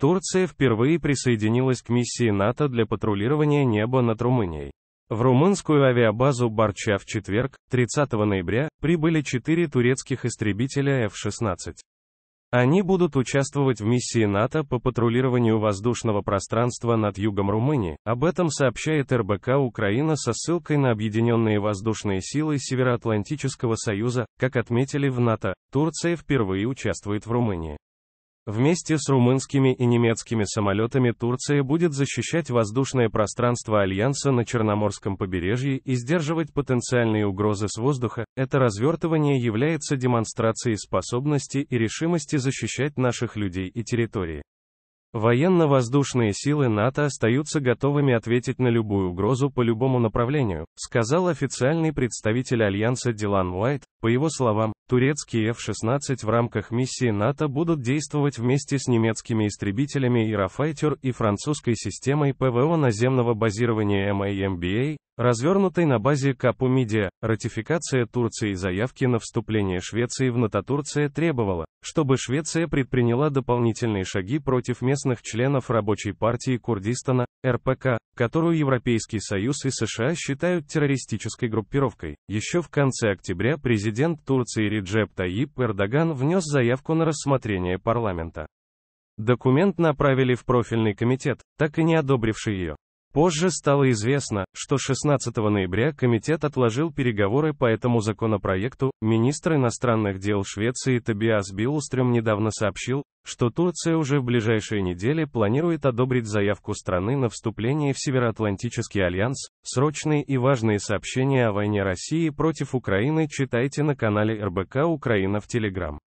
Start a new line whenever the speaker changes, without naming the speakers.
Турция впервые присоединилась к миссии НАТО для патрулирования неба над Румынией. В румынскую авиабазу Барча в четверг, 30 ноября, прибыли четыре турецких истребителя F-16. Они будут участвовать в миссии НАТО по патрулированию воздушного пространства над югом Румынии, об этом сообщает РБК Украина со ссылкой на Объединенные воздушные силы Североатлантического Союза, как отметили в НАТО, Турция впервые участвует в Румынии. Вместе с румынскими и немецкими самолетами Турция будет защищать воздушное пространство Альянса на Черноморском побережье и сдерживать потенциальные угрозы с воздуха. Это развертывание является демонстрацией способности и решимости защищать наших людей и территории. Военно-воздушные силы НАТО остаются готовыми ответить на любую угрозу по любому направлению, сказал официальный представитель Альянса Дилан Уайт. По его словам, Турецкие F-16 в рамках миссии НАТО будут действовать вместе с немецкими истребителями Eurofighter и французской системой ПВО наземного базирования MAMBA, а а, развернутой на базе Капу Мидия. Ратификация Турции заявки на вступление Швеции в НАТО Турция требовала, чтобы Швеция предприняла дополнительные шаги против местных членов рабочей партии Курдистана, РПК, которую Европейский Союз и США считают террористической группировкой. Еще в конце октября президент Турции Реджеп Таип Эрдоган внес заявку на рассмотрение парламента. Документ направили в профильный комитет, так и не одобривший ее. Позже стало известно, что 16 ноября комитет отложил переговоры по этому законопроекту. Министр иностранных дел Швеции Тобиас Биллстрем недавно сообщил, что Турция уже в ближайшие недели планирует одобрить заявку страны на вступление в Североатлантический альянс. Срочные и важные сообщения о войне России против Украины читайте на канале РБК Украина в Телеграм.